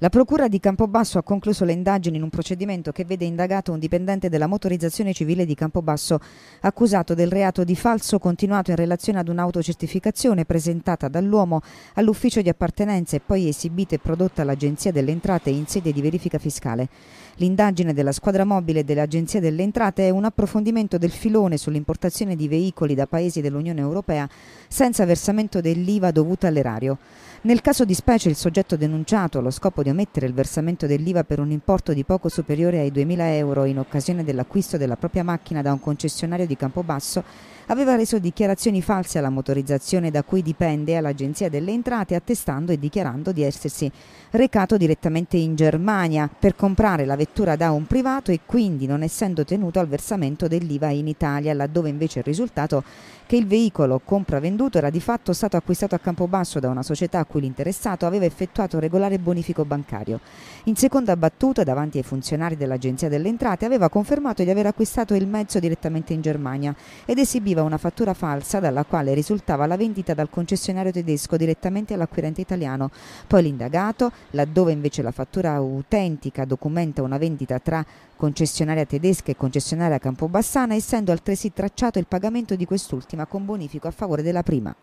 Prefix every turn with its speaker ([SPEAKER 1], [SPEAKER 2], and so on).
[SPEAKER 1] La Procura di Campobasso ha concluso le indagini in un procedimento che vede indagato un dipendente della motorizzazione civile di Campobasso accusato del reato di falso continuato in relazione ad un'autocertificazione presentata dall'uomo all'ufficio di appartenenza e poi esibita e prodotta all'Agenzia delle Entrate in sede di verifica fiscale. L'indagine della squadra mobile dell'Agenzia delle Entrate è un approfondimento del filone sull'importazione di veicoli da paesi dell'Unione Europea senza versamento dell'IVA dovuta all'erario. Nel caso di specie il soggetto denunciato allo scopo di di omettere il versamento dell'IVA per un importo di poco superiore ai 2.000 euro in occasione dell'acquisto della propria macchina da un concessionario di Campobasso, aveva reso dichiarazioni false alla motorizzazione da cui dipende all'Agenzia delle Entrate attestando e dichiarando di essersi recato direttamente in Germania per comprare la vettura da un privato e quindi non essendo tenuto al versamento dell'IVA in Italia, laddove invece il risultato che il veicolo compravenduto era di fatto stato acquistato a Campobasso da una società a cui l'interessato aveva effettuato regolare bonifico bancario bancario. In seconda battuta, davanti ai funzionari dell'Agenzia delle Entrate, aveva confermato di aver acquistato il mezzo direttamente in Germania ed esibiva una fattura falsa dalla quale risultava la vendita dal concessionario tedesco direttamente all'acquirente italiano. Poi l'indagato, laddove invece la fattura autentica documenta una vendita tra concessionaria tedesca e concessionaria campobassana, essendo altresì tracciato il pagamento di quest'ultima con bonifico a favore della prima.